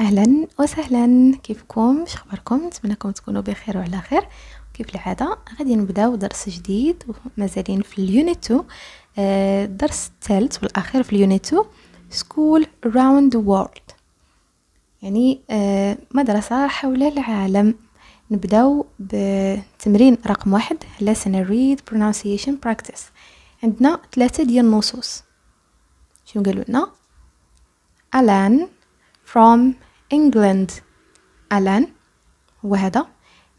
اهلا وسهلا كيفكم شخباركم نتمنىكم تكونوا بخير وعلى خير كيف العاده غادي نبداو درس جديد مازالين في اليونيت 2 الدرس آه، الثالث والاخير في اليونيت 2 سكول راوند وورلد يعني آه، مدرسه حول العالم نبداو بتمرين رقم واحد lesson read pronunciation practice عندنا ثلاثه ديال النصوص شنو قالوا لنا الان from إنجلند ألان هو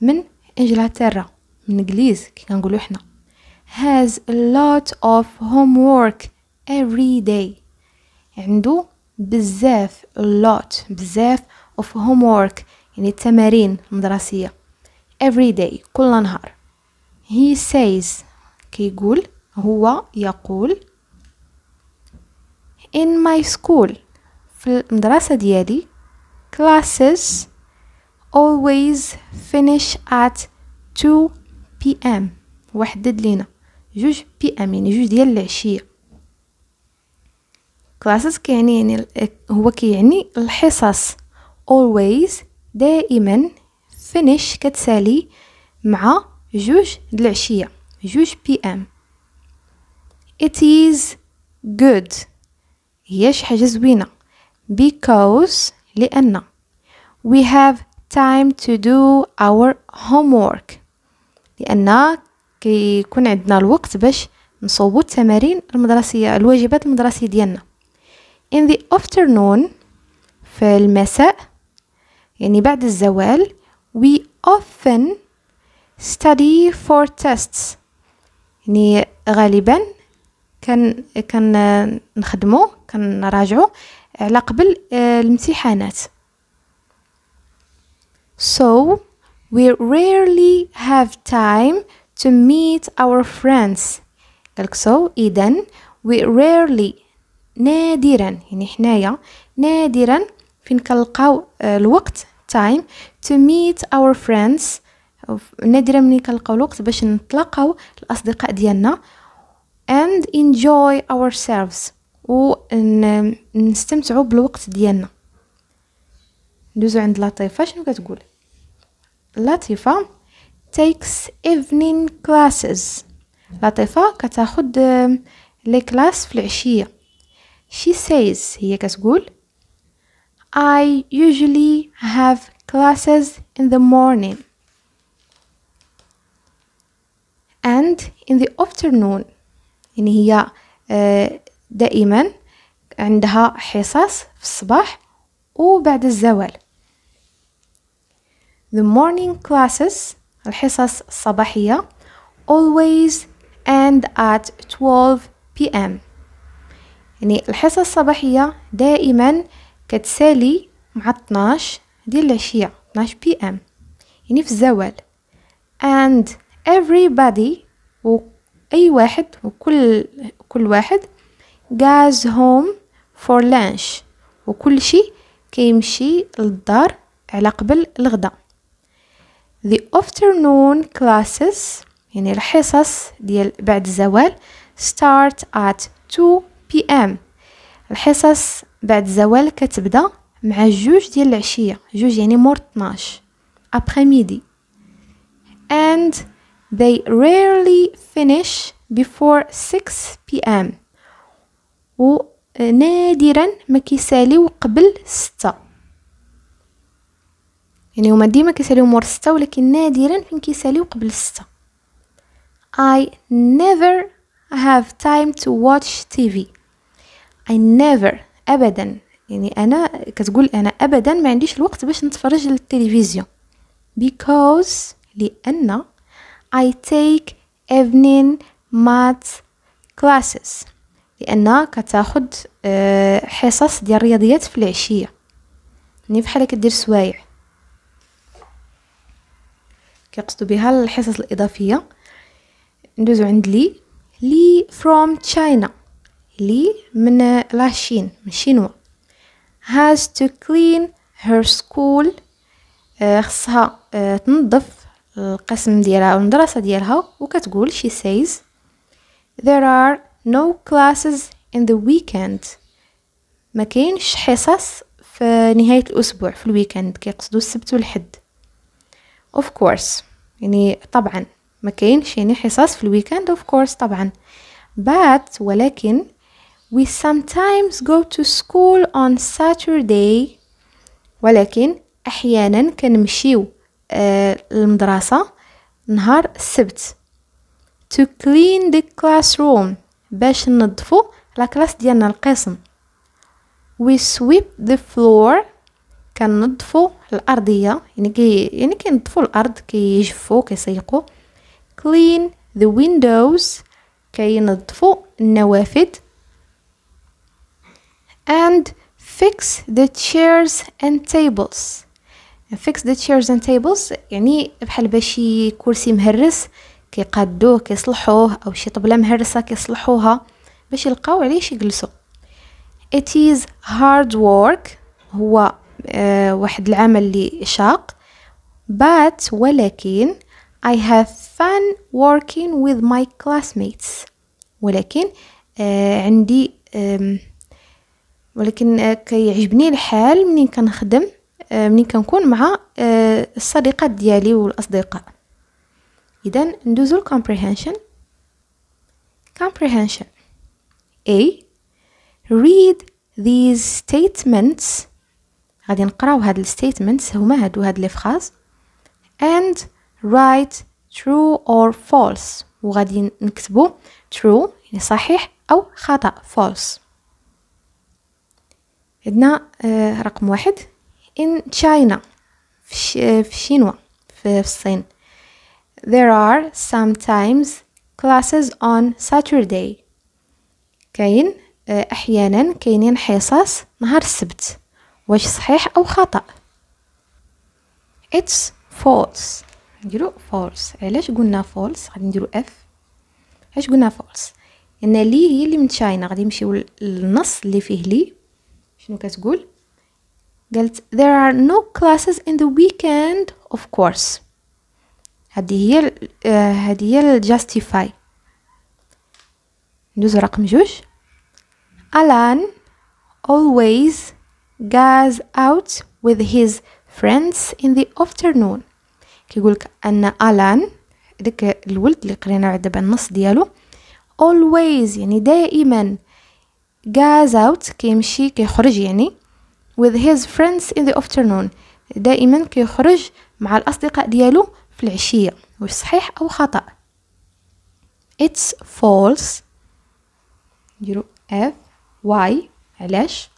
من إنجلترا من إنجليز كي كنقولو حنا has a lot of homework every day عنده بزاف a lot بزاف of homework يعني التمارين المدرسية every day كل نهار he says كيقول هو يقول in my school في المدرسة ديالي classes always finish at 2 p.m. وحدد لينا جوج بي ام يعني جوج ديال العشيه classes كيعني يعني هو كيعني الحصص always دائما finish كتسالي مع جوج د العشيه جوج بي ام it is good هي شي حاجه زوينه because لان we have time to do our homework لأن كيكون عندنا الوقت باش نصوبو التمارين المدرسية الواجبات المدرسية ديالنا in the afternoon في المساء يعني بعد الزوال we often study for tests يعني غالبا كان كان نخدمو كنراجعو على قبل آه، الامتحانات So we rarely have time to meet our friends. قالك so إذن we rarely نادرا يعني حنايا نادرا فين كنلقاو آه، الوقت time to meet our friends نادرا ملي كنلقاو الوقت باش نتلاقاو الاصدقاء ديالنا and enjoy ourselves ونستمتعوا بالوقت ديالنا ندوزو عند لطيفه شنو كتقول لطيفة takes evening classes لطيفة كتاخد لي كلاس في العشية she says هي كتقول I usually have classes in the morning and in the afternoon يعني هي دائما عندها حصص في الصباح وبعد الزوال the morning classes الحصص الصباحية always end at 12 p.m. يعني الحصص الصباحية دائما كتسالي مع 12 ديال العشية 12 p.m. يعني في الزوال and everybody أي واحد وكل كل واحد goes home for lunch وكل شيء كيمشي للدار على قبل الغداء the afternoon classes يعني الحصص ديال بعد الزوال start at 2 pm الحصص بعد الزوال كتبدا مع جوج ديال العشية جوج يعني مور 12 ابري ميدي and they rarely finish before 6 pm و آه، نادرا ما كيساليو قبل 6 يعني هما ديما كيساليو مور ستة ولكن نادرا فين كيساليو قبل ستة I never have time to watch TV I never أبدا يعني أنا كتقول أنا أبدا ما عنديش الوقت باش نتفرج للتلفزيون because لأن I take evening math classes لأن كتاخد آه، حصص ديال الرياضيات في العشية يعني بحال كدير سوايع كيقصدوا بها الحصص الاضافيه ندوزو عند لي لي from China لي من لاشين من شينوا has to clean her school آه، خصها آه، تنظف القسم ديالها او المدرسه ديالها وكتقول she says there are no classes in the weekend ما كاينش حصص في نهايه الاسبوع في الويكند كيقصدوا السبت والحد اوف كورس يعني طبعا ما كاينش يعني حصص في الويكند اوف كورس طبعا but ولكن we sometimes go to school on Saturday ولكن احيانا كنمشيو للمدرسه آه، نهار السبت to clean the classroom باش ننظفو لا كلاس ديالنا القسم we sweep the floor كننظفوا الارضيه يعني كي يعني كينظفوا الارض كيجفوا كيسيقوا clean the windows كينظفوا النوافذ and fix the chairs and tables fix the chairs and tables يعني بحال بشي كرسي مهرس كيقادوه كيصلحوه او شي طبله مهرسه كيصلحوها باش يلقاو عليه جلسو it is hard work هو آه، واحد العمل شاق but ولكن I have fun working with my classmates ولكن آه، عندي ولكن آه، كيعجبني الحال منين كنخدم منين كنكون مع الصديقات ديالي والاصدقاء اذا ندوزو comprehension comprehension A read these statements غادي نقراو هاد الستيتمنتس هما هادو هاد لي فراز and write true or false وغادي نكتبو true يعني صحيح او خطا false عندنا آه، رقم واحد in China آه، في شينوا في الصين there are sometimes classes on Saturday كاين آه، أحيانا كاينين حصص نهار السبت واش صحيح أو خطأ it's false نديرو false علاش قلنا false غادي نديرو f علاش قلنا false ان لي هي اللي من تشاينا غادي نمشيو للنص اللي فيه لي شنو كتقول قالت there are no classes in the weekend of course هادي هي آه، هادي هي الجاستيفاي ندوز رقم جوج Alan always goes out with his friends in the afternoon كيقولك ان الان داك الولد اللي قرينا دابا النص ديالو always يعني دائما goes out كيمشي كيخرج يعني with his friends in the afternoon دائما كيخرج مع الاصدقاء ديالو في العشيه واش صحيح او خطا it's false نديرو f y علاش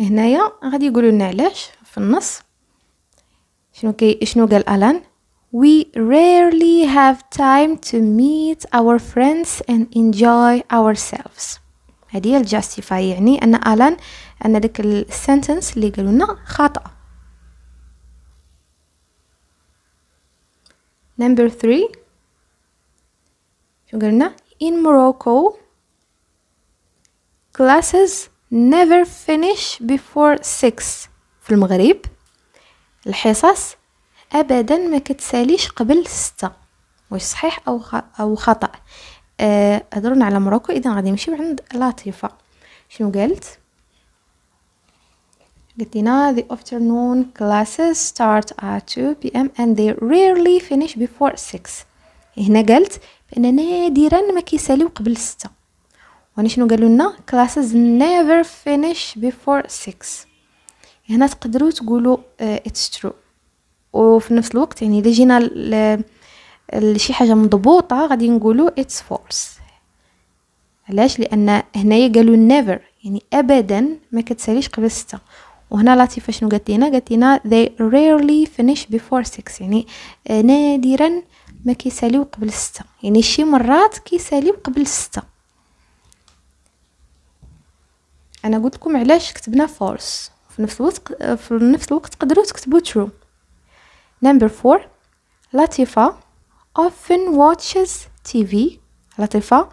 هنايا غادي يقولوا لنا علاش في النص شنو كي شنو قال الان We rarely have time to meet our friends and enjoy ourselves. هذه هي الجاستيفاي يعني ان الان ان ديك السنتنس اللي قالوا لنا خاطئه. نمبر 3 شنو قلنا؟ In Morocco classes never finish before six في المغرب الحصص أبدا ما كتساليش قبل ستة واش صحيح أو أو خطأ آه، هضرنا على مروكو إذا غادي نمشيو عند لطيفة شنو قالت قلت لنا the afternoon classes start at 2 p.m. and they rarely finish before 6 هنا قالت بأن نادرا ما كيساليو قبل 6 وانا شنو قالوا لنا classes never finish before 6 هنا تقدروا تقولوا اتس آه، it's true وفي نفس الوقت يعني اذا جينا لشي حاجه مضبوطه غادي نقولوا it's false علاش لان هنايا قالوا never يعني ابدا ما كتساليش قبل ستة وهنا لطيفه شنو قالت لينا قالت لينا they rarely finish before 6 يعني آه، نادرا ما كيساليو قبل ستة يعني شي مرات كيساليو قبل ستة انا قلت لكم علاش كتبنا فولس في نفس الوقت في نفس الوقت تقدروا تكتبوا ترو نمبر 4 لطيفة often watches TV لطيفة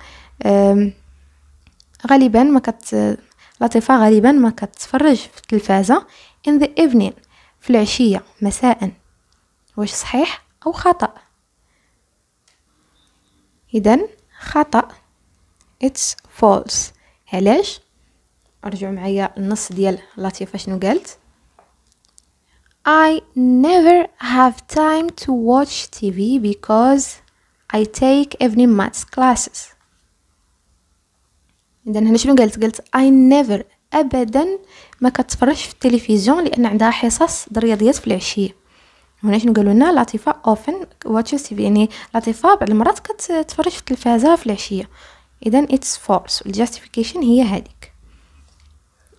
غالبا ما كت لطيفة غالبا ما كتفرج في التلفازة in the evening في العشية مساء واش صحيح أو خطأ إذا خطأ it's false علاش ارجعوا معايا النص ديال لطيفة شنو قالت I never have time to watch TV because I take evening maths classes إذن هنا شنو قالت قالت I never ابدا ما كتفرش في التلفزيون لان عندها حصص الرياضيات في العشيه هنا شنو قالوا لنا لطيفه اوفن watch TV يعني لطيفه بعض المرات كتفرج في التلفازه في العشيه إذن اتس false الجاستيفيكيشن هي هذيك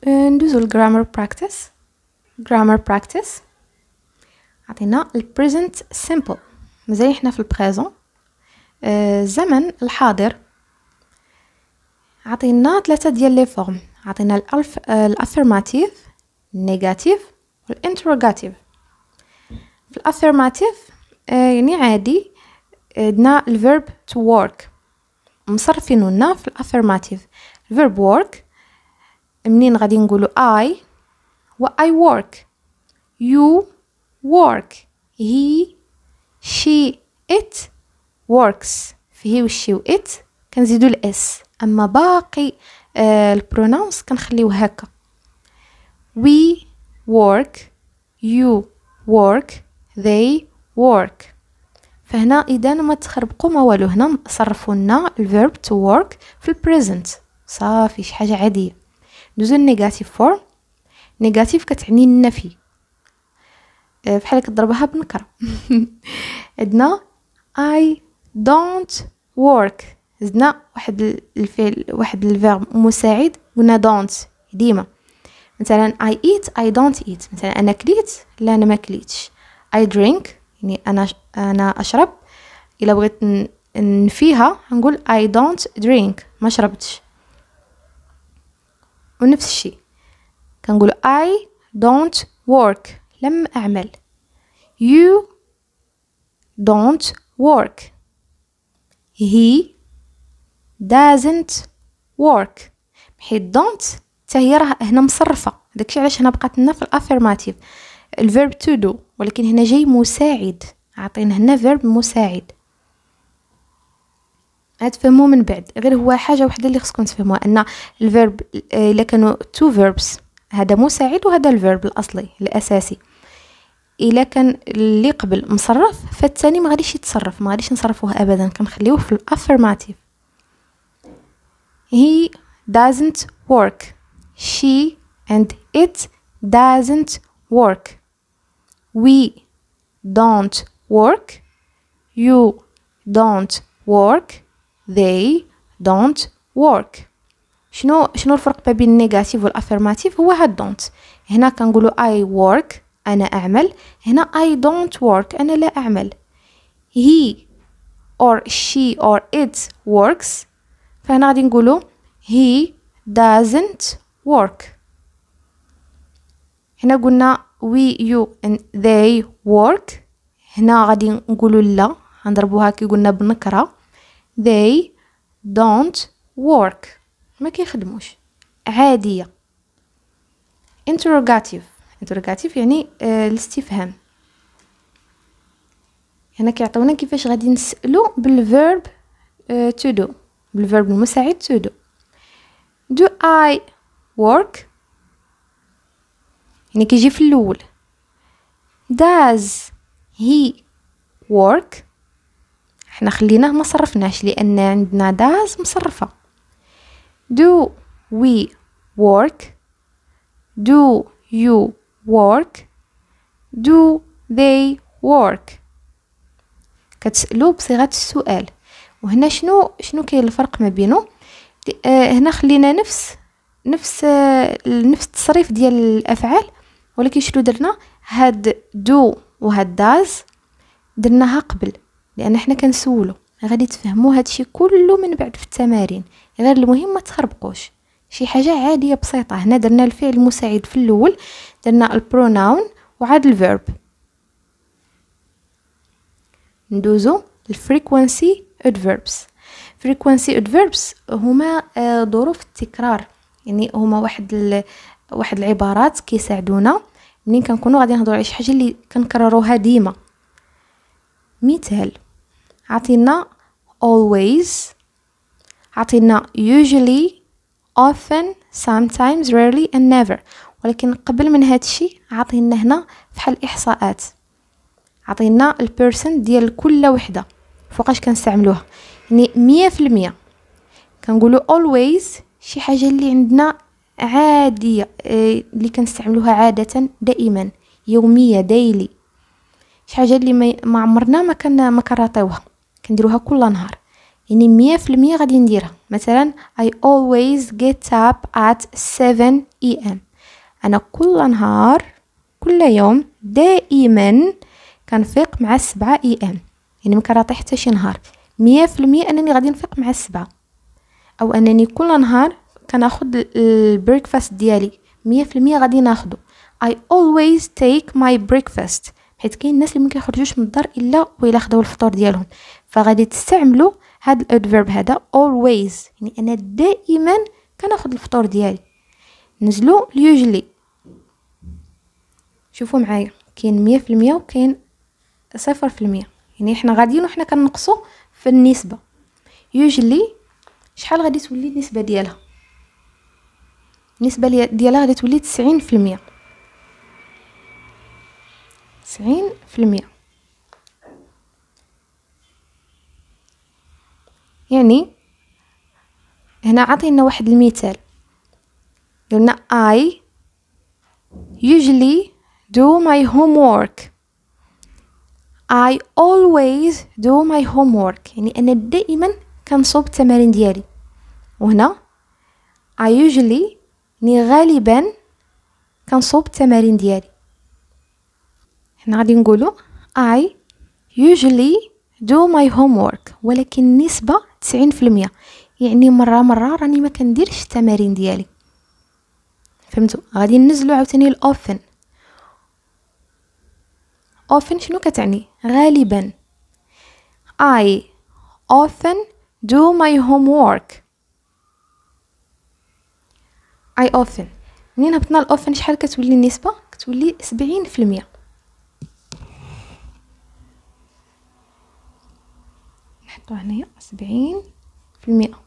ندوزو الجرامر براكتس جرامر براكتس عطينا البريزنت سيمبل مزال حنا في البريزون الزمن آه، الحاضر عطينا ثلاثه ديال لي فورم عطينا الالف الافيرماتيف النيجاتيف والانتروغاتيف في الافيرماتيف آه، يعني عادي عندنا الفيرب تو work مصرفينو لنا في الافيرماتيف الفيرب work منين غادي نقولوا I و I work you work he she it works في هي وشي و it كنزيدو الاس اما باقي آه البرونونس كنخليوه هكا we work you work they work فهنا اذا ما تخربقوا ما والو هنا صرفوا لنا الفيرب تو work في البريزنت صافي شي حاجه عاديه ندوزو النيجاتيف فورم نيجاتيف كتعني النفي بحال آه، كضربها بنكره عندنا اي دونت ورك زدنا واحد الفعل واحد الفيرب مساعد قلنا دونت ديما مثلا اي ايت اي دونت ايت مثلا أنا كليت لا أنا ما كليتش اي درينك يعني أنا أنا أشرب إلا بغيت نفيها نقول اي دونت درينك ما شربتش ونفس الشيء كنقول I don't work لم أعمل you don't work he doesn't work حيت don't تهي راه هنا مصرفه داكشي علاش هنا بقات لنا في الافيرماتيف الفيرب تو دو ولكن هنا جاي مساعد عاطين هنا فيرب مساعد غتفهموه من بعد غير هو حاجه وحده اللي خصكم تفهموها ان الفيرب آه، الا كانوا تو فيربس هذا مساعد وهذا الفيرب الاصلي الاساسي الا كان اللي قبل مصرف فالثاني ما غاديش يتصرف ما غاديش نصرفوه ابدا كنخليوه في الافرماتيف he doesn't work she and it doesn't work we don't work you don't work they don't work شنو شنو الفرق ما بين النيجاتيف والافيرماتيف هو هاد don't هنا كنقولوا I work انا اعمل هنا I don't work انا لا اعمل he or she or it works فهنا غادي نقولوا he doesn't work هنا قلنا we you and they work هنا غادي نقولوا لا نضربوها كي قلنا بنكره they don't work ما كيخدموش عادية interrogative interrogative يعني آه الاستفهام هنا يعني كيعطيونا كيفاش غادي نسألو بالverb آه to do بالverb المساعد to do do I work يعني كيجي في الاول does he work حنا خليناه ما صرفناش لان عندنا داز مصرفه do we work do you work do they work كتسألو بصيغة السؤال وهنا شنو شنو كاين الفرق ما بينه آه، هنا خلينا نفس نفس آه، نفس التصريف ديال الافعال ولكن شنو درنا هاد دو وهاد داز درناها قبل لان حنا كنسولو غادي تفهموا هادشي كله من بعد في التمارين غير المهم ما تخربقوش شي حاجه عاديه بسيطه هنا درنا الفعل المساعد في الاول درنا البروناون وعاد الفيرب ندوزو الفريكوانسي ادفيربس فريكوانسي ادفيربس هما آه، ظروف التكرار يعني هما واحد ال... واحد العبارات كيساعدونا منين كنكونوا غادي نهضروا على شي حاجه اللي كنكرروها ديما مثال عطينا always عطينا usually often sometimes rarely and never ولكن قبل من هاد الشيء عطينا هنا فحال احصاءات عطينا البيرسن ديال كل وحده فوقاش كنستعملوها يعني مية في المية كنقولوا always شي حاجه اللي عندنا عاديه آه، اللي كنستعملوها عاده دائما يوميه دايلي شي حاجه اللي ما عمرنا ما كان ما كنراطيوها كنديروها كل نهار يعني مية في المية غادي نديرها مثلا I always get up at 7 am انا كل نهار كل يوم دائما كنفيق مع السبعة am ام يعني ما كنراطي حتى شي نهار مية في المية انني غادي نفيق مع السبعة او انني كل نهار كناخد البريكفاست ديالي مية في المية غادي ناخدو I always take my breakfast حيت كاين الناس اللي ما كيخرجوش من الدار الا ويلا خداو الفطور ديالهم فغادي تستعملوا هاد الادفيرب هذا always يعني انا دائما كناخذ الفطور ديالي نزلوا اليوجلي شوفوا معايا كاين مية في المية وكاين صفر في المية يعني احنا غاديين وحنا كنقصو في النسبه يوجلي شحال غادي تولي النسبه ديالها النسبه ديالها غادي تولي تسعين في المية تسعين في المية يعني هنا عطينا واحد المثال قلنا I usually do my homework I always do my homework يعني أنا دائما كنصوب التمارين ديالي وهنا I usually يعني غالبا كنصوب التمارين ديالي هنا غادي نقولو I usually do my homework ولكن نسبة تسعين في المية يعني مرة مرة راني ما كنديرش التمارين ديالي فهمتو غادي ننزلو عاوتاني الاوفن often شنو كتعني غالبا I often do my homework I often منين هبطنا الاوفن شحال كتولي النسبة كتولي سبعين في المية نحطو يعني هنايا سبعين في المئة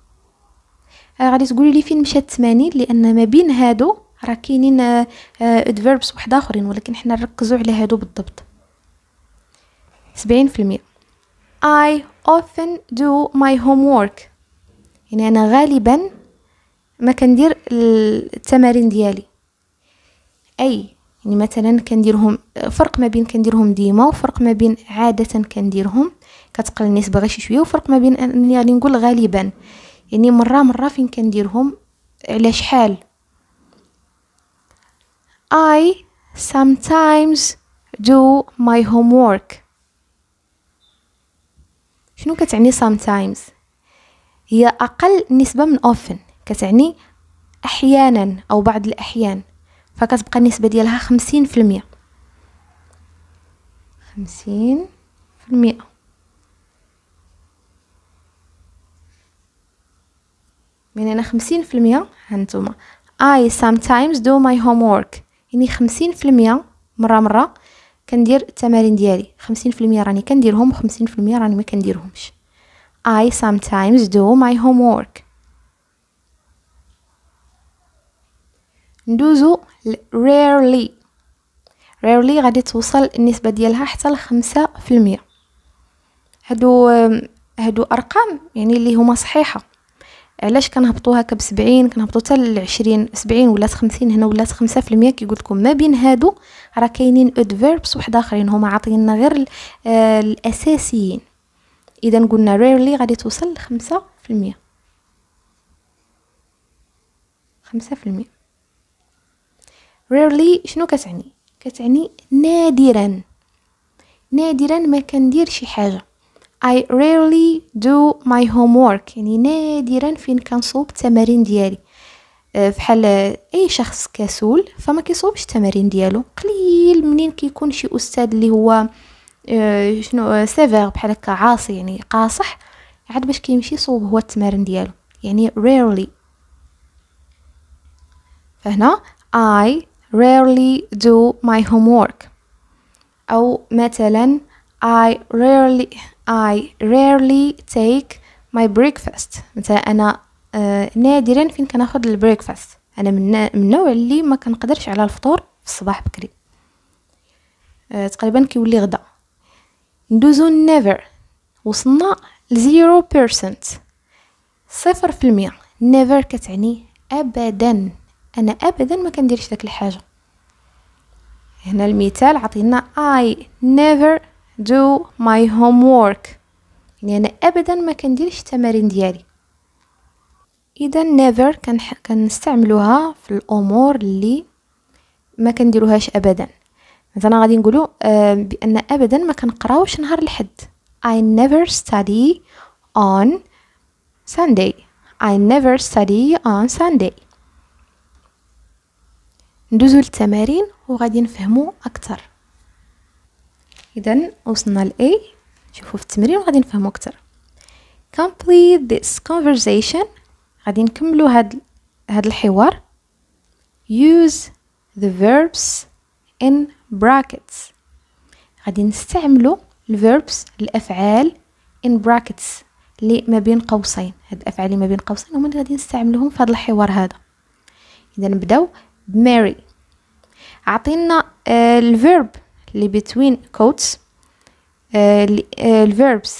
آه، غادي تقولي لي فين مشات تمانين لان ما بين هادو راه كاينين ادفيربس آه، واحد اخرين ولكن حنا نركزو على هادو بالضبط سبعين المئة I often do my homework يعني انا غالبا ما كندير التمارين ديالي اي يعني مثلا كنديرهم فرق ما بين كنديرهم ديما وفرق ما بين عاده كنديرهم كتقل النسبه غير شي شويه وفرق ما بين انني يعني غادي نقول غالبا يعني مره مره فين كنديرهم على شحال I sometimes do my homework شنو كتعني sometimes هي أقل نسبة من often كتعني أحيانا أو بعض الأحيان فكتبقى النسبة ديالها خمسين 50% خمسين من هنا خمسين في المية هانتوما I sometimes do my homework يعني خمسين في المية مرة مرة كندير التمارين ديالي خمسين في المية راني كنديرهم وخمسين في المية راني ما كنديرهمش I sometimes do my homework ندوزو ل rarely rarely غادي توصل النسبة ديالها حتى لخمسة في المية هادو هادو أرقام يعني اللي هما صحيحة علاش كنهبطوها ب 70 كنهبطو حتى ل 20 70 ولات 50 هنا ولات 5% كيقول لكم ما بين هادو راه كاينين ادفيربس واحد اخرين هما عاطيننا غير آه، الاساسيين اذا قلنا ريرلي غادي توصل ل 5% 5% ريرلي شنو كتعني كتعني نادرا نادرا ما كندير شي حاجه I rarely do my homework يعني نادرا فين كنصوب التمارين ديالي آه، فحال اي شخص كسول فما كيصوبش التمارين ديالو قليل منين كيكون شي استاذ اللي هو آه، شنو آه، سيفير بحال هكا عاصي يعني قاصح عاد باش كيمشي يصوب هو التمارين ديالو يعني rarely فهنا I rarely do my homework أو مثلا I rarely I rarely take my breakfast مثلا أنا آه نادرا فين كناخد البريكفاست أنا من النوع اللي ما كنقدرش على الفطور في الصباح بكري آه تقريبا كيولي غدا ندوزو never وصلنا لزيرو بيرسنت صفر في المية never كتعني أبدا أنا أبدا ما كنديرش داك الحاجة هنا المثال عطينا I never do my homework يعني أنا أبدا ما كنديرش التمارين ديالي إذا never كان كنستعملوها في الأمور اللي ما كنديروهاش أبدا مثلا غادي نقولوا آه، بأن أبدا ما كنقراوش نهار الحد I never study on Sunday I never study on Sunday ندوزو للتمارين وغادي نفهمو أكثر اذا وصلنا ل A شوفوا في التمرين وغادي نفهموا اكثر complete this conversation غادي نكملوا هاد هاد الحوار use the verbs in brackets غادي نستعملوا الفيربس الافعال in brackets اللي ما بين قوسين هاد الافعال اللي ما بين قوسين هما اللي غادي نستعملوهم في هاد الحوار هذا اذا نبداو بماري عطينا الفيرب آه، اللي between quotes آه، الverbs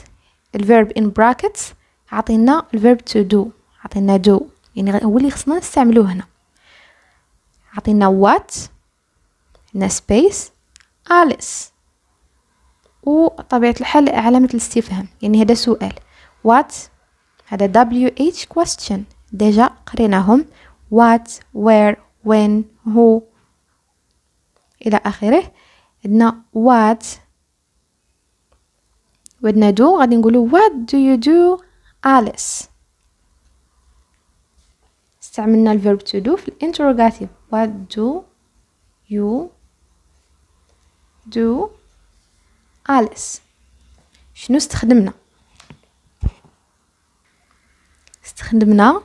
آه، الverb in brackets عطينا الverb to do عطينا do يعني هو اللي خصنا نستعملوه هنا عطينا what هنا space Alice وطبيعة الحال علامة الاستفهام يعني هذا سؤال what هذا WH question ديجا قريناهم what where when who إلى آخره عندنا what ودنا دو غادي نقولو what do you do Alice استعملنا الفيرب to do في الانتروغاتيف what do you do Alice شنو استخدمنا استخدمنا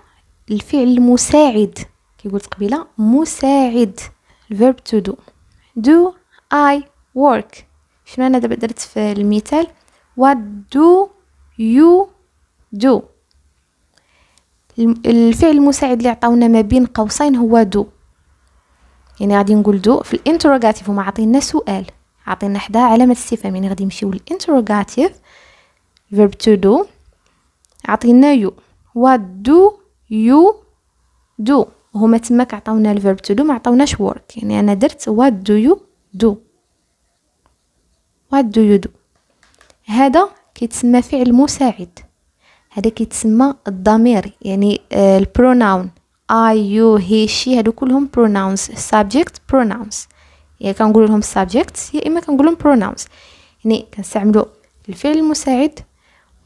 الفعل المساعد كيقولت قبيله مساعد الفيرب تو دو دو I work شنو أنا دابا درت في المثال what do you do الفعل المساعد اللي عطاونا ما بين قوسين هو دو يعني غادي نقول دو في الانتروغاتيف هما عطينا سؤال عطينا حدا علامة استفهام يعني غادي نمشيو للانتروغاتيف verb to do عطينا يو what do you do هما تماك عطاونا الفيرب تو دو ما عطاوناش work يعني انا درت what do you دو وات دو يدو هذا كيتسمى فعل مساعد هذا كيتسمى الضمير يعني البروناون اي يو هي شي هادو كلهم بروناونز سابجكت بروناونز يا يعني كنقول لهم سابجكت يا اما كنقول لهم بروناونز يعني كنستعملوا الفعل المساعد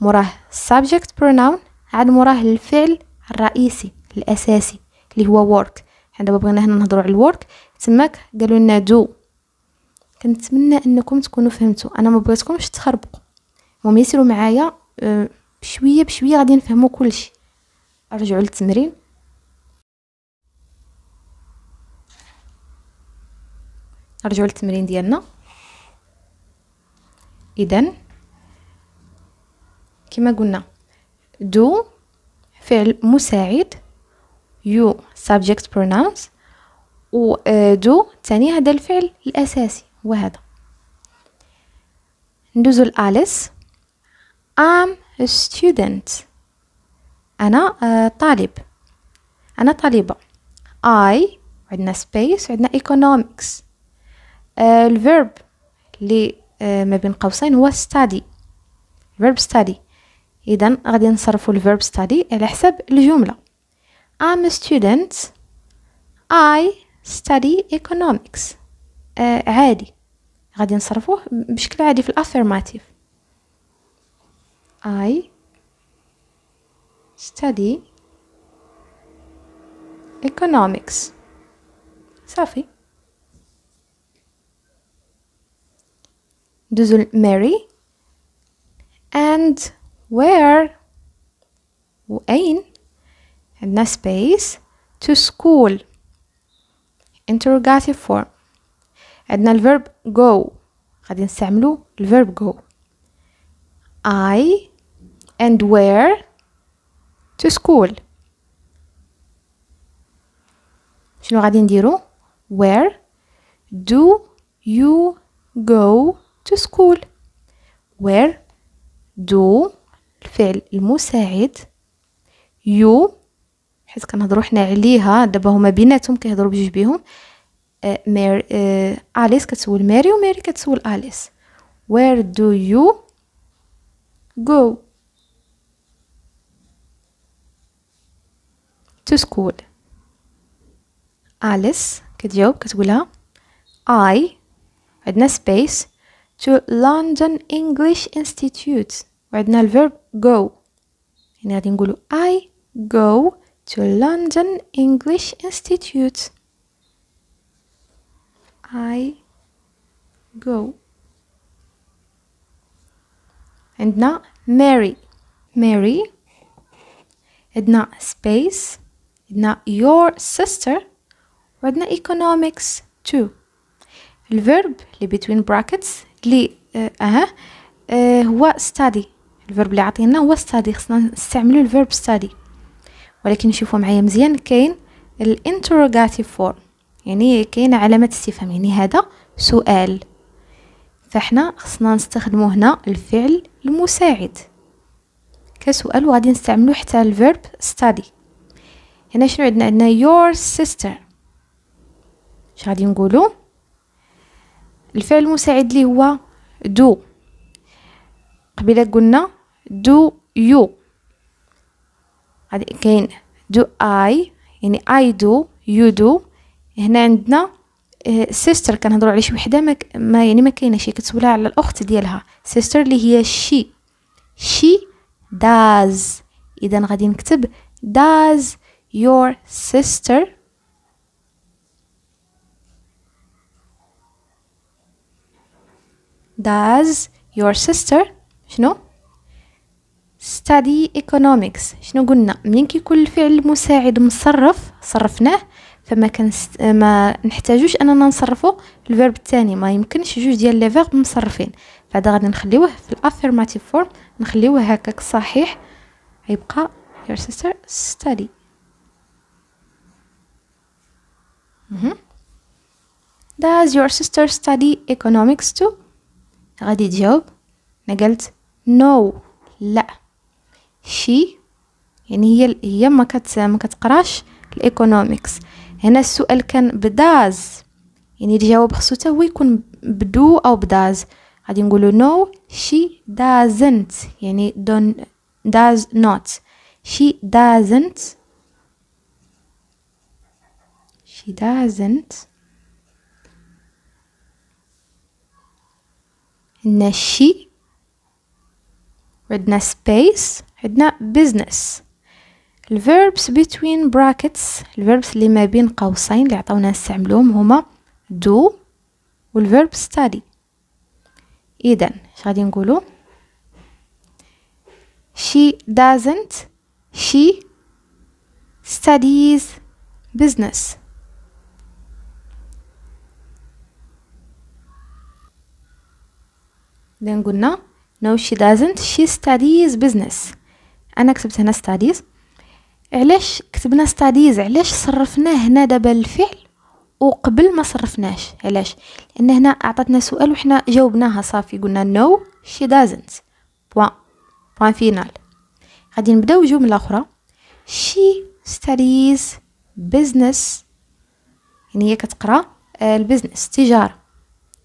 مراه subject pronoun عاد مراه الفعل الرئيسي الاساسي اللي هو work حنا دابا بغينا هنا نهضروا على الورك تماك قالوا لنا دو كنتمنى انكم تكونوا فهمتوا انا ما بغيتكمش تخربقوا المهم يسيروا معايا آه، بشويه بشويه غادي نفهموا كلشي ارجعوا للتمرين نرجعوا للتمرين ديالنا اذا كما قلنا دو فعل مساعد يو سبجكت برونونس و دو آه، تاني هذا الفعل الاساسي وهذا ندوزو لاليس I'm a student أنا آه، طالب أنا طالبة I عندنا space عندنا economics آه، الverb اللي آه، ما بين قوسين هو study verb study إذا غادي نصرفوا الverb study على حسب الجملة I'm a student I study economics آه، عادي غادي نصرفوه بشكل عادي في الافيرماتيف I study economics صافي دوزو ماري and where وأين عندنا space to school interrogative form عندنا الفيرب go غادي نستعملو الفيرب go I and where to school شنو غادي نديرو where do you go to school where do الفعل المساعد you حيت كنهضرو حنا عليها دابا هما بيناتهم كيهضرو بجوج بيهم مير أليس كتسول ماري وماري كتسول أليس where do you go to school أليس كتجاوب كتقولها I عندنا space to London English Institute وعندنا الفيرب go يعني غادي نقولو I go to London English Institute I go. عندنا Mary Mary عندنا space عندنا your sister وعندنا economics too الفيرب اللي between brackets اللي اه, اه, اه هو study الفيرب اللي عطينا هو study خصنا نستعملو الفيرب study ولكن شوفوا معايا مزيان كاين الانتروغاتيف فورم يعني كاين علامة استفهام يعني هذا سؤال فاحنا خصنا نستخدمو هنا الفعل المساعد كسؤال وغادي نستعملو حتى الفيرب ستادي هنا شنو عندنا عندنا يور سيستر اش غادي نقولو الفعل المساعد اللي هو دو قبيله قلنا دو يو غادي كاين دو اي يعني اي دو يو دو هنا عندنا سيستر آه، كنهضروا على شي وحده ما, ما يعني ما شي كتسولها على الاخت ديالها سيستر اللي هي شي شي داز اذا غادي نكتب داز يور سيستر داز يور سيستر شنو ستادي ايكونومكس شنو قلنا منين كيكون الفعل المساعد مصرف صرفناه فما كنست ما نحتاجوش اننا نصرفو الفيرب الثاني ما يمكنش جوج ديال لي فيرب مصرفين بعدا غادي نخليوه في الافيرماتيف فورم نخليوه هكاك صحيح يبقى your sister study Does your sister study economics too? غادي تجاوب انا قلت no لا she يعني هي هي ما كت ما كتقراش الايكونومكس هنا السؤال كان بداز يعني الجواب خصو هو يكون بدو او بداز غادي نقولو نو شي دازنت يعني دون داز نوت شي دازنت she doesn't عندنا شي عندنا space عندنا business الverbs between brackets الverbs اللي ما بين قوسين اللي عطاونا نستعملوهم هما do والverb study اذا اش غادي نقولو she doesn't she studies business اذا قلنا no she doesn't she studies business انا كتبت هنا studies علاش كتبنا ستاديز علاش صرفناه هنا دابا الفعل وقبل ما صرفناش علاش لان هنا عطاتنا سؤال وحنا جاوبناها صافي قلنا نو شي دازنت بوان بوان فينال غادي نبداو جمله اخرى شي ستاديز بزنس يعني هي كتقرا آه، البزنس التجاره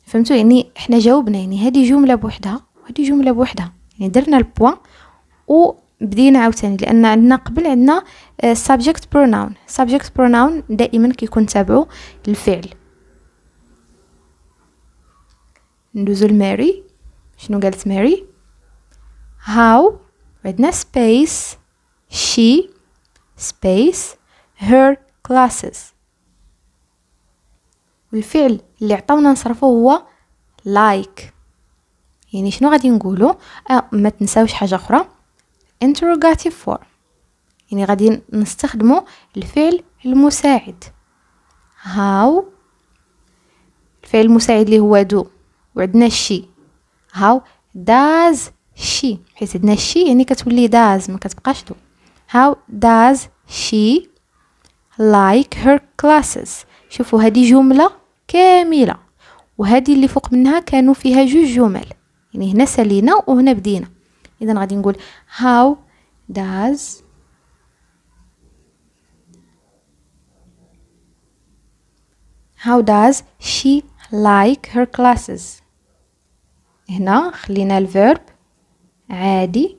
فهمتوا يعني حنا جاوبنا يعني هذه جمله بوحدها وهذه جمله بوحدها يعني درنا البوان و بدينا عاوتاني لان عندنا قبل عندنا آه، subject pronoun subject pronoun دائما كيكون تابعو الفعل ندوزو لماري شنو قالت ماري هاو عندنا space she space her classes والفعل اللي عطاونا نصرفو هو like يعني شنو غادي نقولو آه ما تنساوش حاجه اخرى interrogative form يعني غادي نستخدمو الفعل المساعد هاو الفعل المساعد اللي هو دو وعندنا شي هاو داز شي حيت عندنا شي يعني كتولي داز ما كتبقاش دو هاو داز شي لايك هير كلاسز شوفوا هذه جمله كامله وهذه اللي فوق منها كانوا فيها جوج جمل يعني هنا سالينا وهنا بدينا إذا غادي نقول how does how does she like her classes هنا خلينا الفيرب عادي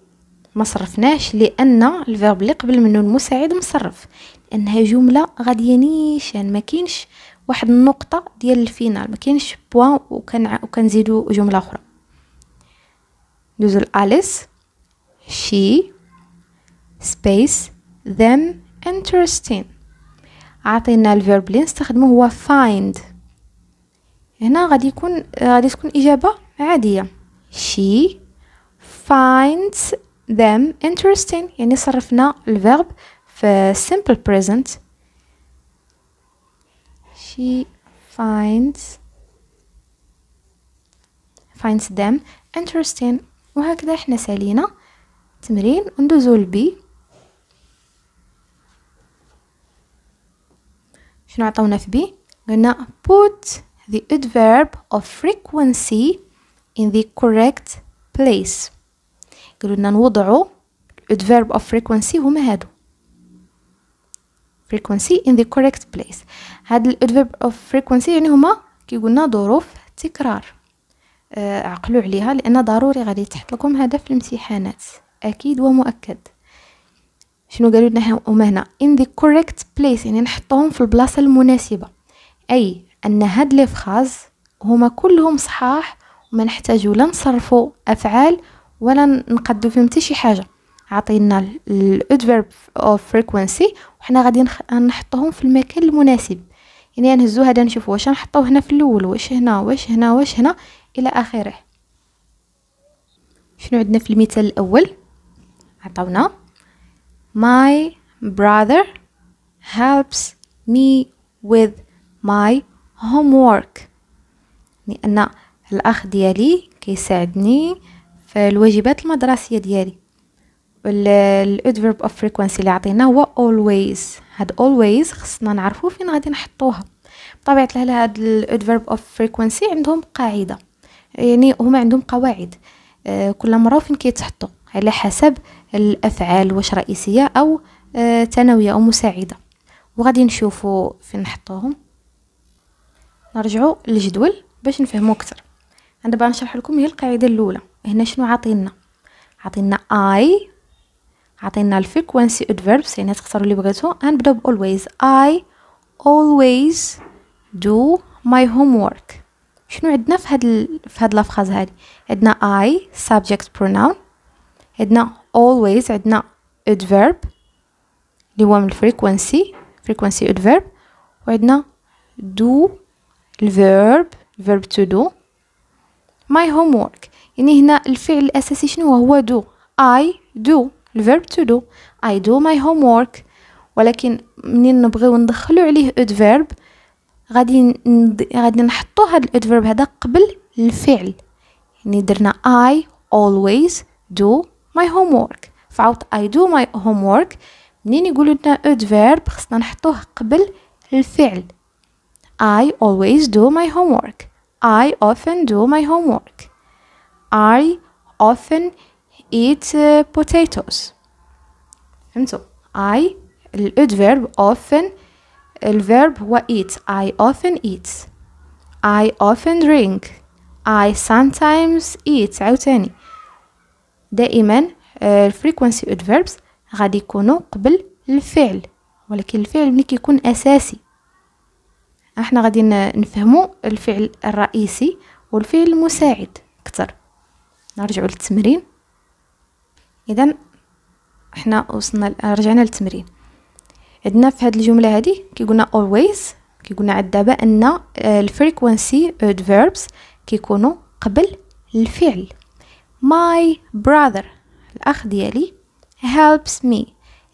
ما صرفناش لان الفيرب اللي قبل منه المساعد مصرف لانها جمله غاديه نيشان ما كاينش واحد النقطه ديال الفينال ما كاينش بوان وكنزيدو جمله اخرى دوزو لاليس she space them interesting عطينا الفيرب اللي نستخدمه هو find هنا غادي يكون غادي تكون إجابة عادية she finds them interesting يعني صرفنا الفيرب في simple present she finds finds them interesting وهكذا احنا سالينا تمرين ندوزو لبي شنو عطاونا في بي قلنا put the adverb of frequency in the correct place قالوا لنا نوضعوا adverb of frequency هما هادو frequency in the correct place هاد الادفيرب of frequency يعني هما كي قلنا ظروف تكرار آه، عقلوا عليها لان ضروري غادي تحط لكم هذا في الامتحانات أكيد ومؤكد شنو قالوا لنا هما هنا in the correct place يعني نحطهم في البلاصة المناسبة أي أن هاد لي فخاز هما كلهم صحاح وما نحتاجو لا نصرفو أفعال ولا نقدو فيهم حتى شي حاجة عطينا الادفيرب اوف فريكوينسي وحنا غادي نحطوهم في المكان المناسب يعني نهزو هذا نشوف واش نحطوه هنا في الاول واش هنا واش هنا واش هنا الى اخره شنو عندنا في المثال الاول عطاونا my brother helps me with my homework لأن الأخ ديالي كيساعدني في الواجبات المدرسية ديالي الادفيرب اوف فريكوانسي اللي عطينا هو always هاد always خصنا نعرفو فين غادي نحطوها بطبيعة الحال هاد الادفيرب اوف فريكوانسي عندهم قاعدة يعني هما عندهم قواعد آه، كل مرة فين كيتحطوا على حسب الأفعال واش رئيسية أو آه، ثانوية أو مساعدة وغادي نشوفوا فين نحطوهم نرجعوا للجدول باش نفهموا أكثر أنا دابا نشرح لكم هي القاعدة الأولى هنا شنو عاطينا عاطينا اي عطينا الفريكوانسي ادفيربس يعني تختاروا اللي بغيتو غنبداو باولويز اي اولويز دو ماي هوم وورك شنو عندنا في هاد ال... في هاد لافراز هادي عندنا اي subject برونون عندنا always عندنا adverb اللي هو من frequency frequency adverb وعندنا do الverb verb to do my homework يعني هنا الفعل الأساسي شنو هو do I do الverb to do I do my homework ولكن منين نبغيو ندخلو عليه adverb غادي غادي نحطو هاد الادفيرب هذا قبل الفعل يعني درنا I always do my homework فعاود I do my homework منين يقولوا لنا adverb خصنا نحطوه قبل الفعل I always do my homework I often do my homework I often eat uh, potatoes فهمتوا I الادفيرب often الفيرب هو eat I often eat I often drink I sometimes eat عاوتاني دائما آه، الفريكونسي ادفيربس غادي يكونوا قبل الفعل ولكن الفعل ملي كيكون اساسي احنا غادي نفهموا الفعل الرئيسي والفعل المساعد اكثر نرجع للتمرين اذا احنا وصلنا رجعنا للتمرين عندنا في هذه الجمله هذه كيقولنا always كيقولنا عاد دابا ان آه، الفريكونسي adverbs كيكونوا قبل الفعل my brother الأخ ديالي helps me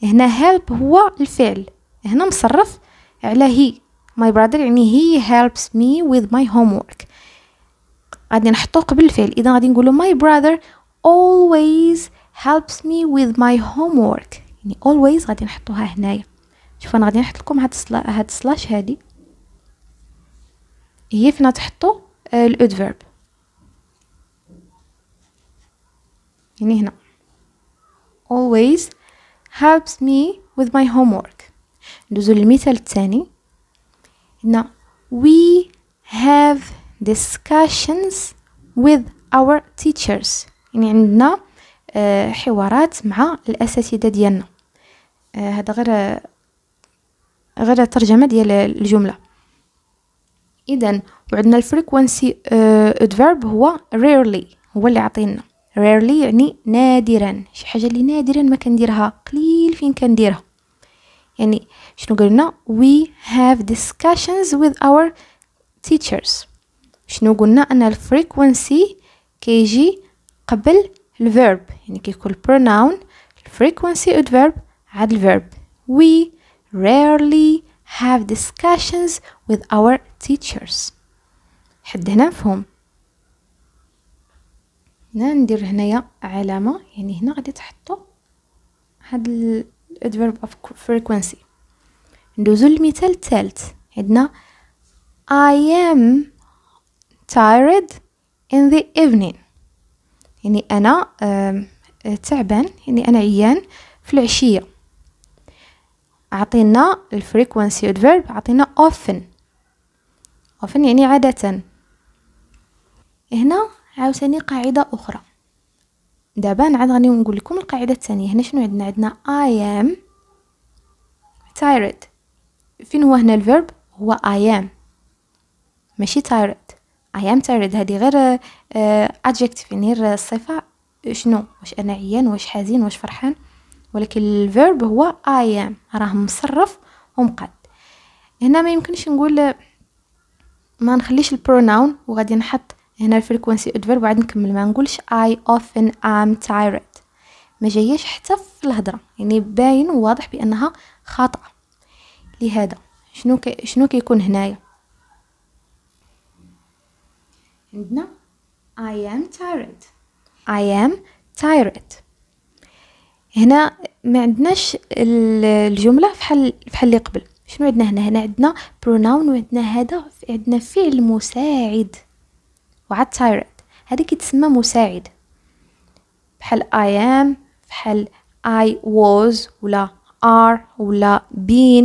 هنا help هو الفعل هنا مصرف على هي my brother يعني he helps me with my homework غادي نحطو قبل الفعل اذا غادي نقولو my brother always helps me with my homework يعني always غادي نحطوها هنايا شوف انا غادي نحط لكم هاد السلا هاد السلاش هادي هي فين تحطوا آه، الادفيرب يعني هنا always helps me with my homework ندوزو للمثال الثاني هنا we have discussions with our teachers يعني عندنا آه، حوارات مع الأساتذة ديالنا آه، هذا غير غير ترجمة ديال الجملة إذا وعندنا الفريكوانسي ادفيرب آه، هو rarely هو اللي عطينا rarely يعني نادرا شي حاجة اللي نادرا ما كنديرها قليل فين كنديرها يعني شنو قلنا we have discussions with our teachers شنو قلنا أن الفريكونسي كيجي قبل الفيرب يعني كيكون pronoun الفريكونسي والفيرب عاد الفيرب we rarely have discussions with our teachers حد هنا مفهوم هنا ندير هنايا علامه يعني هنا غادي تحطوا هاد الادفيرب اوف فريكوانسي ندوزو للمثال الثالث عندنا I am tired in the evening يعني انا تعبان يعني انا عيان في العشيه عطينا الفريكوانسي ادفيرب عطينا often often يعني عاده هنا عاوتاني قاعده اخرى دابا نعاد غادي نقول لكم القاعده الثانيه هنا شنو عندنا عندنا I am tired فين هو هنا الفيرب هو I am ماشي tired I am tired هذه غير آه، adjective يعني غير الصفه شنو واش انا عيان واش حزين واش فرحان ولكن الفيرب هو I am راه مصرف ومقاد هنا ما يمكنش نقول ما نخليش البروناون وغادي نحط هنا الفريكونسي ادفر بعد نكمل ما نقولش I often am tired ما جايش حتى في الهضره يعني باين وواضح بانها خاطئه لهذا شنو كي شنو كيكون هنايا عندنا I am tired I am tired هنا ما عندناش الجمله فحال فحال اللي قبل شنو عندنا هنا هنا عندنا pronoun وعندنا هذا عندنا فعل مساعد وعاد التايرنت هذيك تسمى مساعد بحال I am بحال I was ولا are ولا been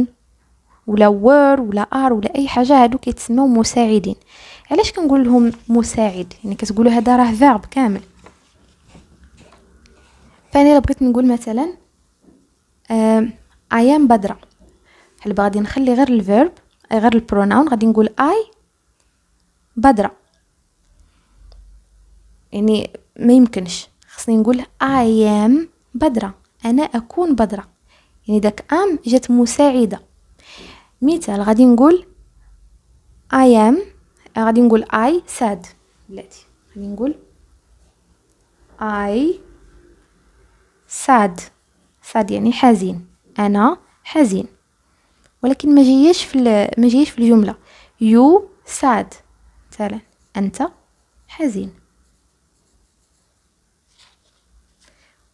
ولا were ولا are ولا اي حاجه هادو كيتسموا مساعدين علاش كنقول لهم مساعد يعني كتقولوا هذا راه فيرب كامل فانا الا بغيت نقول مثلا اي ام بدره بحال غادي نخلي غير الفيرب غير البروناون غادي نقول اي بدره يعني ما يمكنش خصني نقول I am بدرة أنا أكون بدرة يعني داك أم جات مساعدة مثال غادي نقول I am غادي نقول I sad بلاتي غادي نقول I sad sad يعني حزين أنا حزين ولكن ما جايش في ما جايش في الجملة you sad مثلا أنت حزين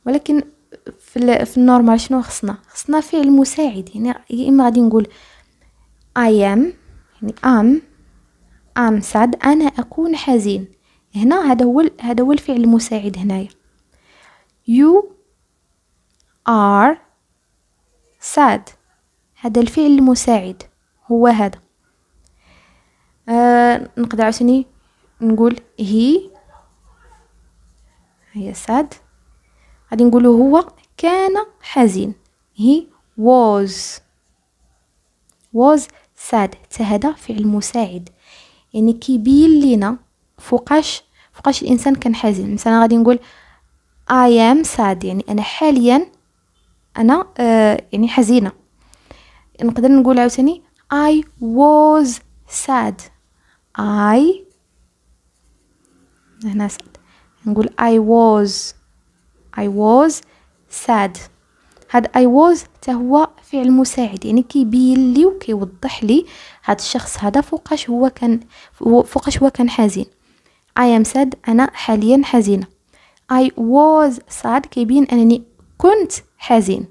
ولكن في, في النورمال شنو خصنا خصنا فعل مساعد يعني يا اما غادي نقول اي ام يعني ام ام sad أنا أكون حزين هنا هذا هو هذا هو الفعل المساعد هنايا يو ار sad هذا الفعل المساعد هو هذا آه نقدر عاوتاني نقول هي هي sad غادي نقولو هو كان حزين هي was was sad حتى هذا فعل مساعد يعني كيبين لينا فوقاش فوقاش الانسان كان حزين مثلا غادي نقول I am sad يعني انا حاليا انا آه يعني حزينه نقدر نقول عاوتاني I was sad I هنا sad نقول I was I was sad هاد I was تهو فعل مساعد يعني كيبين لي وكيوضح لي هاد الشخص هذا فوقاش هو كان فوقاش هو كان حزين I am sad أنا حاليا حزينة I was sad كيبين أنني كنت حزين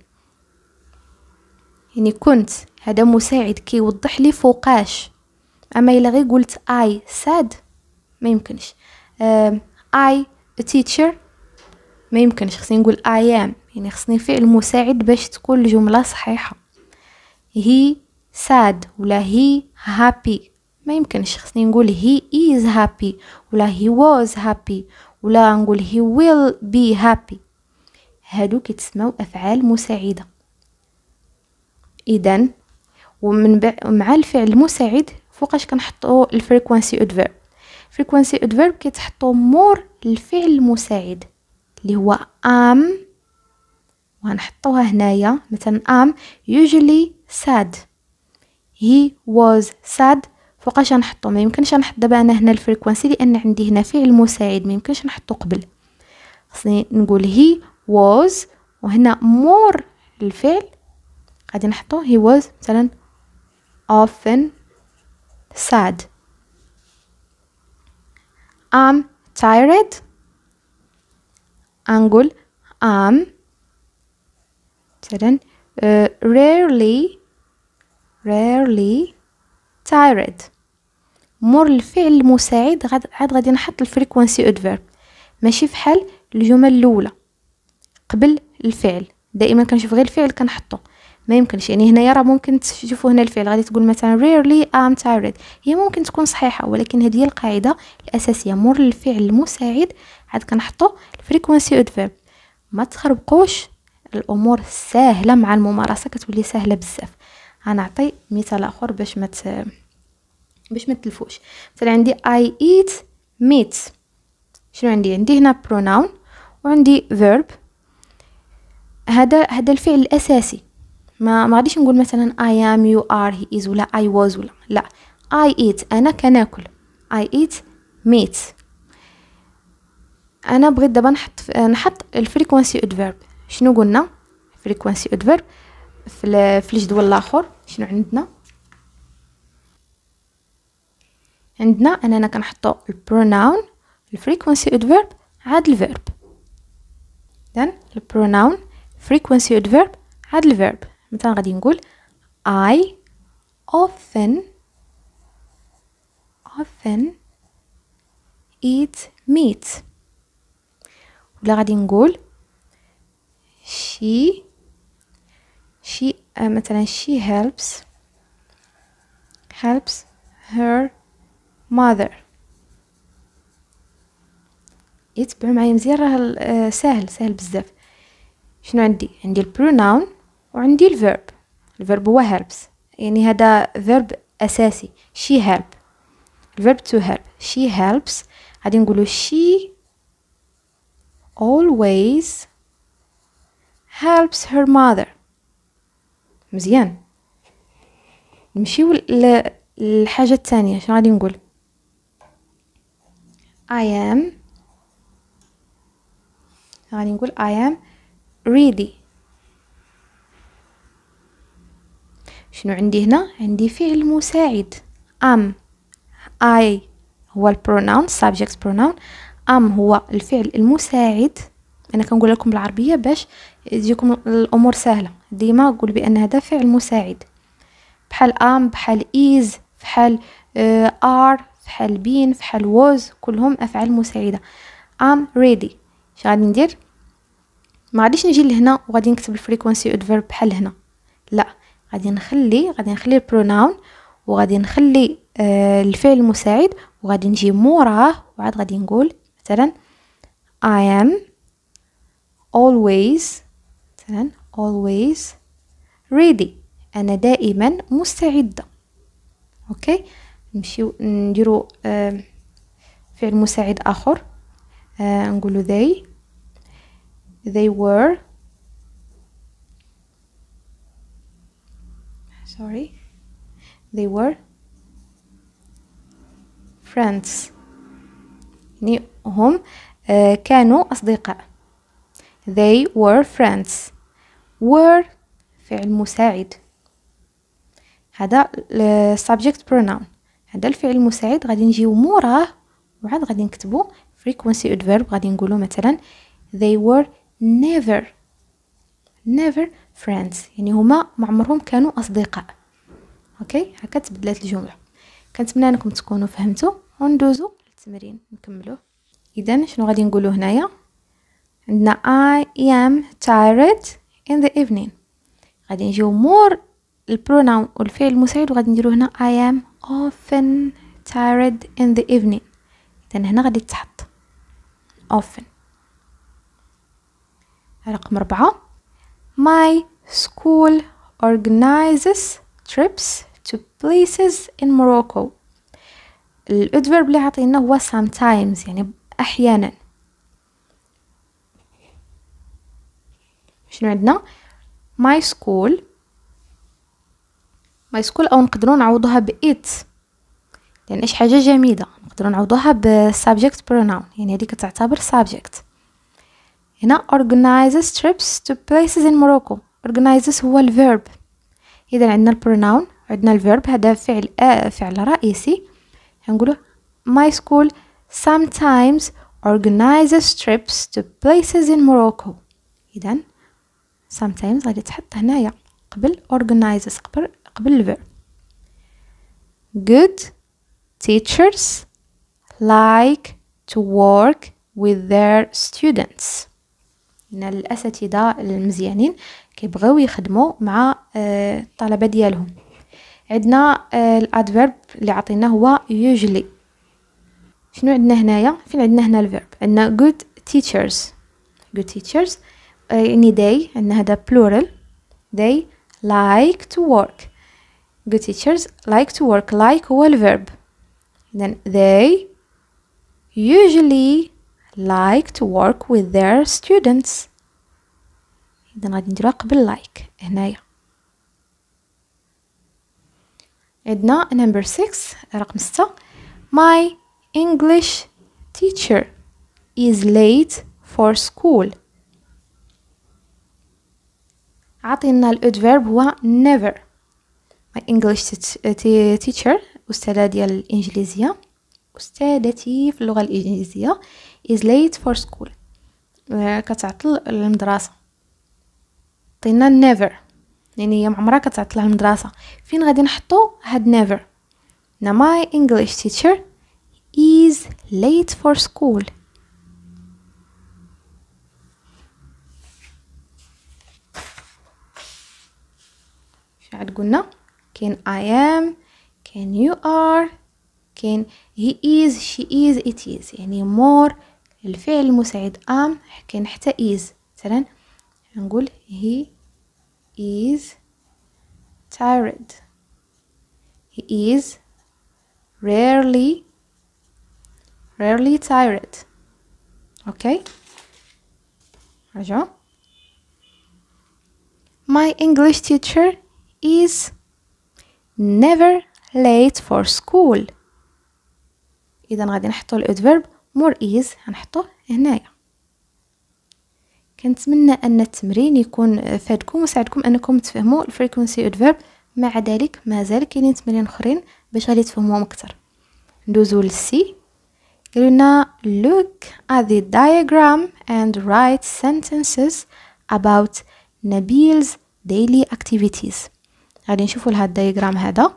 يعني كنت هذا مساعد كيوضح لي فوقاش اما الا غير قلت I sad ما يمكنش uh, I a teacher ما يمكنش خصني نقول اي ام يعني خصني فعل مساعد باش تكون الجملة صحيحة هي ساد ولا هي هابي ما يمكنش خصني نقول هي از هابي ولا هي واز هابي ولا نقول هي ويل بي هابي هادو كيتسموا أفعال مساعدة إذا ومن بع... مع الفعل المساعد فوقاش كنحطو الفريكوانسي ادفيرب فريكوانسي ادفيرب كيتحطو مور الفعل المساعد اللي هو ام وهنحطوها هنايا مثلا ام يوجولي ساد هي واز ساد فوقاش غنحطو ما يمكنش نحط دابا انا هنا الفريكوانسي لان عندي هنا فعل مساعد ما يمكنش نحطو قبل خصني نقول هي واز وهنا مور الفعل غادي نحطو هي واز مثلا often sad I'm tired أنقول أم مثلا uh, rarely rarely tired مور الفعل المساعد عاد غادي نحط الفريكونسي ادفيرب ماشي فحال الجمل الاولى قبل الفعل دائما كنشوف غير الفعل كنحطو ما يمكنش يعني هنا راه ممكن تشوفوا هنا الفعل غادي تقول مثلا rarely I'm tired هي ممكن تكون صحيحه ولكن هذه هي القاعده الاساسيه مور الفعل المساعد عاد كنحطوا الفريكونسي ادفيرب ما تخربقوش الامور سهله مع الممارسه كتولي سهله بزاف غنعطي مثال اخر باش ما مت... باش ما تلفوش مثلا عندي I eat meat شنو عندي عندي هنا pronoun وعندي verb هذا هذا الفعل الاساسي ما ما غاديش نقول مثلا I am you are he is ولا I was ولا لا I eat أنا كناكل I eat meat أنا بغيت دابا نحط نحط الفريكونسي ادفيرب شنو قلنا فريكونسي ادفيرب في في الجدول الاخر شنو عندنا عندنا اننا كنحطو البروناون الفريكونسي ادفيرب عاد الفيرب دان البروناون فريكونسي ادفيرب عاد الفيرب مثلا غادي نقول I often often eat meat ولا غادي نقول she she uh, مثلا she helps helps her mother يتبعوا معايا مزيان راه آه، سهل سهل بزاف شنو عندي عندي البرونون وعندي الفيرب الفيرب هو هيربس يعني هذا فيرب أساسي شي هيلب الفيرب تو هيلب شي هيلبس غادي نقولو شي always helps her mother مزيان نمشيو للحاجة الثانية شنو غادي نقول I am غادي نقول I am ready شنو عندي هنا عندي فعل مساعد ام اي هو البروناون subject pronoun ام هو الفعل المساعد انا كنقول لكم بالعربيه باش تجيكم الامور سهله ديما نقول بان هذا فعل مساعد بحال ام بحال ايز بحال ار آه، بحال بين بحال ووز كلهم افعال مساعده ام ريدي اش غادي ندير ما غاديش نجي لهنا وغادي نكتب الفريكونسي ادفيرب بحال هنا لا غادي نخلي غادي نخلي البروناون وغادي نخلي آه الفعل المساعد وغادي نجي موراه وعاد غادي نقول مثلا I am always مثلا always ready انا دائما مستعده اوكي نمشيو نديرو آه، فعل مساعد اخر آه، نقولو they they were sorry they were friends يعني هم كانوا أصدقاء they were friends were فعل مساعد هذا subject pronoun هذا الفعل المساعد غادي نجيو موراه وعاد غادي نكتبو frequency adverb غادي نقولو مثلا they were never never فريندز يعني هما ما عمرهم كانوا اصدقاء اوكي هكا تبدلات الجمله كنتمنى انكم تكونوا فهمتوا وندوزو للتمرين نكملوه اذا شنو غادي نقولوا هنايا عندنا I am tired in the evening غادي نجيو مور البروناون والفعل المساعد وغادي نديرو هنا I am often tired in the evening اذا هنا غادي تحط often رقم 4 My school organizes trips to places in Morocco الادفيرب اللي عطينا هو sometimes يعني احيانا شنو عندنا my school my school او نقدروا نعوضوها ب it لان يعني ايش حاجه جميله نقدروا نعوضوها ب subject pronoun يعني هذه كتعتبر subject هنا organizes trips to places in Morocco organizes هو الverb إذا عندنا البروناون عندنا الverb هذا فعل آه فعل رئيسي هنقوله my school sometimes organizes trips to places in Morocco إذا sometimes غادي تحط هنايا قبل organizes قبل قبل verb. good teachers like to work with their students من الاساتذه المزيانين كيبغيو يخدموا مع آه، الطلبه ديالهم عندنا آه، الادفيرب اللي عطينا هو يوجلي شنو عندنا هنايا فين عندنا هنا الفيرب عندنا good teachers good teachers آه، يعني they عندنا هذا plural they like to work good teachers like to work like هو الفيرب then they usually like to work with their students إذن غادي نديروها قبل like هنايا عندنا number 6 رقم 6 my English teacher is late for school عطينا الادفيرب هو never my English teacher أستاذة ديال الإنجليزية أستاذتي في اللغة الإنجليزية is late for school كتعطل المدرسه طينا never يعني هي عمرها كتعطل المدرسه فين غادي نحطو هاد never now my english teacher is late for school شحال قلنا كاين I am كاين you are كاين he is she is it is يعني more الفعل المساعد ام كاين حتى is مثلا نقول he is tired he is rarely rarely tired اوكي رجعوا My English teacher is never late for school إذا غادي نحطو الأدفيرب مور ايز غنحطوه هنايا كنتمنى ان التمرين يكون فادكم وساعدكم انكم تفهموا الفريكونسي ادفيرب مع ذلك مازال كاينين تمرين اخرين باش غادي تفهموهم اكثر ندوزو للسي قالوا لنا look at the diagram and write sentences about Nabil's daily activities غادي نشوفوا لهاد الدياغرام هذا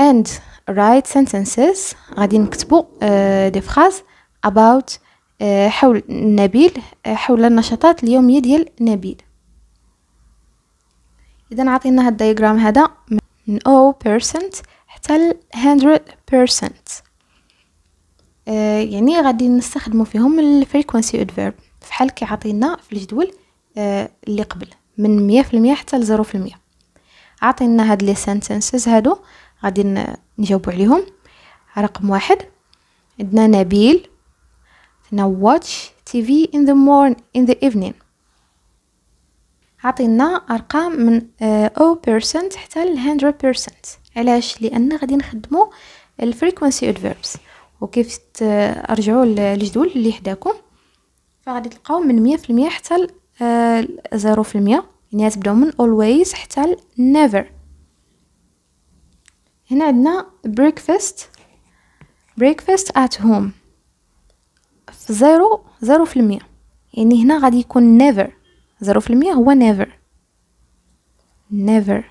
and write sentences غادي نكتبو uh, دي فراز about حول نبيل uh, حول النشاطات اليوميه ديال نبيل اذا عطينا هاد الدياغرام هذا من 0% حتى ل 100% uh, يعني غادي نستخدمو فيهم الفريكونسي ادفيرب فحال كي عطينا في الجدول uh, اللي قبل من 100% حتى ل 0% عطينا هاد لي سنتنسز هادو غادي نجاوبوا عليهم رقم واحد عندنا نبيل عندنا watch TV in the morning in the evening عطينا ارقام من 0% آه، حتى ل 100% علاش لان غادي نخدمو الفريكونسي ادفيربس وكيف ترجعوا آه، للجدول اللي حداكم فغادي تلقاو من 100% حتى ل 0% آه، يعني تبداو من always حتى ل never هنا عندنا breakfast breakfast at home في زيرو زيرو في المية يعني هنا غادي يكون never زيرو في المية هو never never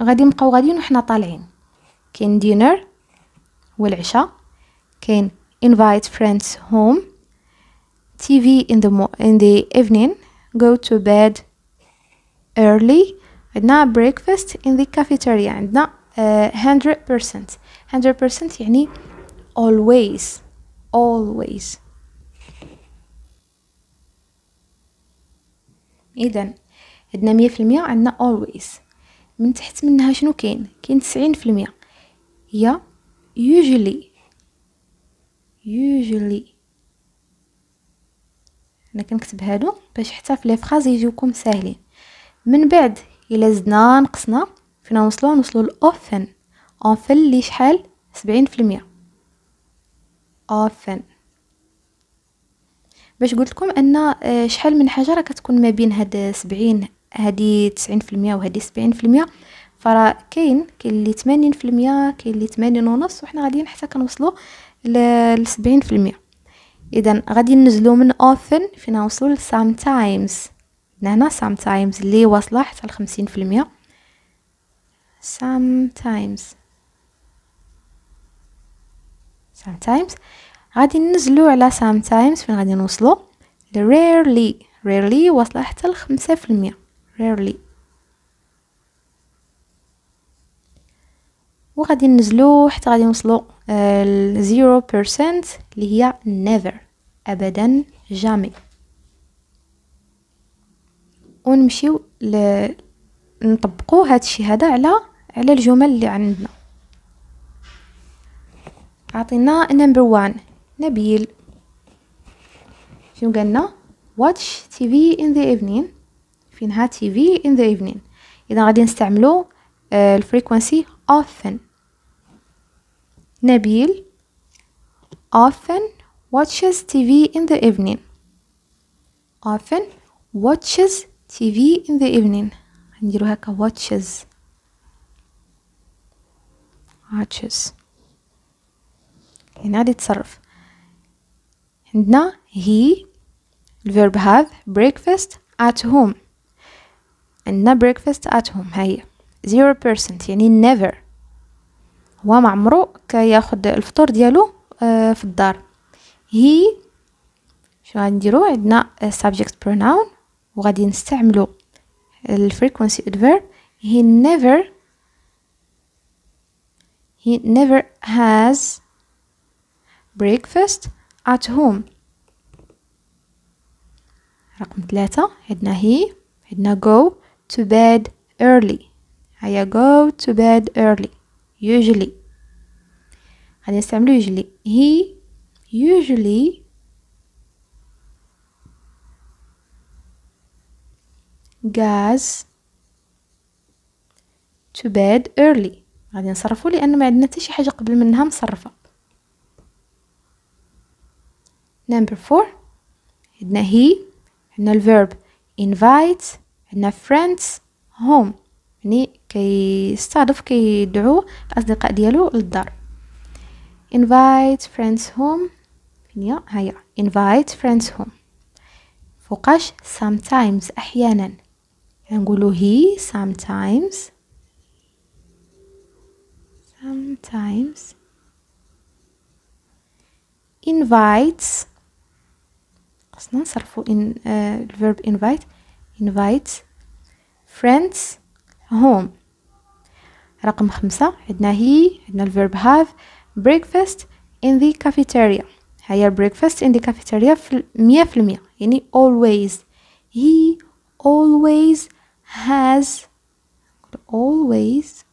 غادي نبقاو غاديين وحنا طالعين كاين دينر والعشاء كاين invite friends home TV in the in the evening go to bed early عندنا breakfast in the cafeteria عندنا uh, 100% 100% يعني always always اذا عندنا 100% عندنا always من تحت منها شنو كاين كاين 90% هي usually usually انا كنكتب هادو باش حتى في لي فراز يجيوكم ساهلين من بعد الى زدنا نقصنا فين نوصلو نوصلو لاوفن اوفن لي شحال سبعين في المية اوفن باش قلتلكم لكم ان آه، شحال من حاجه راه كتكون ما بين هاد سبعين هادي تسعين في المية وهادي سبعين في المية فراه كاين كاين لي تمانين في المية كاين لي تمانين ونص وحنا غاديين حتى كنوصلو ل لسبعين في المية اذا غادي نزلو من اوفن فين غنوصلو ل سام تايمز لهنا تايمز اللي واصلة حتى لخمسين في المية سام تايمز غادي ننزلو على تايمز فين غادي نوصلو لريرلي ريرلي واصلة حتى لخمسة في المية ريرلي وغادي ننزلو حتى غادي نوصلو آه، لزيرو بيرسنت اللي هي نيفر ابدا جامي ونمشيو ل... نطبقوا هذا الشيء هذا على على الجمل اللي عندنا عطينا نمبر 1 نبيل شنو قالنا watch TV in the evening فينها تي TV in the evening اذا غادي نستعملو آه، الفريكونسي اوفن نبيل واتشز watches TV in the evening اوفن watches TV in the evening نديرو هكا watches watches هنا غادي تصرف عندنا he الفيرب have breakfast at home عندنا breakfast at home هاهي zero percent يعني never هو ما عمرو كياخد الفطور ديالو في الدار he شنو غنديرو عندنا subject pronoun وغادي نستعملو الفريكونسي adverb he never he never has breakfast at home رقم ثلاثة عندنا هي عندنا go to bed early هيا go to bed early usually غادي نستعملو usually he usually غاز to bed early غادي نصرفو لان ما عندنا حتى شي حاجه قبل منها مصرفه number 4 عندنا هي عندنا الفيرب invite عندنا friends home يعني كيستضيف كيدعو الاصدقاء ديالو للدار invite friends home فين يعني هي invite friends home فوقاش sometimes احيانا نقولو هي sometimes sometimes invites خصنا نصرفو in uh, الverb invite invites friends home رقم خمسة عندنا هي عندنا الverb have breakfast in the cafeteria هيا breakfast in the cafeteria في مية في المية يعني always he always has always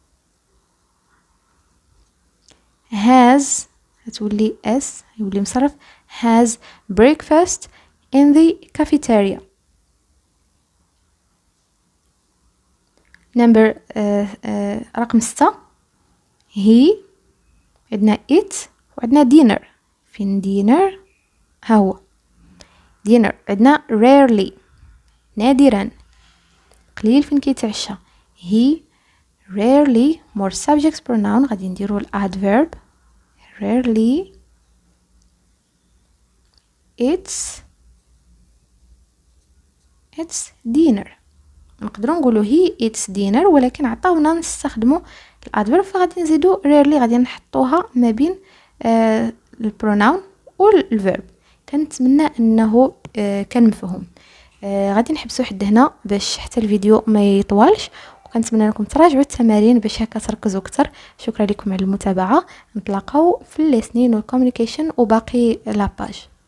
has هتقول لي اس يقول لي مصرف has breakfast in the cafeteria number uh, uh, رقم ستة he عندنا it وعندنا dinner فين dinner ها هو dinner عندنا rarely نادرا قليل فين كيتعشى هي rarely مور subject pronoun غادي نديرو الادفيرب rarely it's it's dinner نقدروا نقولوا هي it's dinner ولكن عطاونا نستخدموا الادفيرب فغادي نزيدو rarely غادي نحطوها ما بين البرونون البروناون والفيرب كنتمنى انه آه كان مفهوم آه غادي نحبسو حد هنا باش حتى الفيديو ما يطولش وكنتمنى لكم تراجعوا التمارين باش هكا تركزوا اكثر شكرا لكم على المتابعه نتلاقاو في ليسنين والكوميونيكيشن وباقي لاباج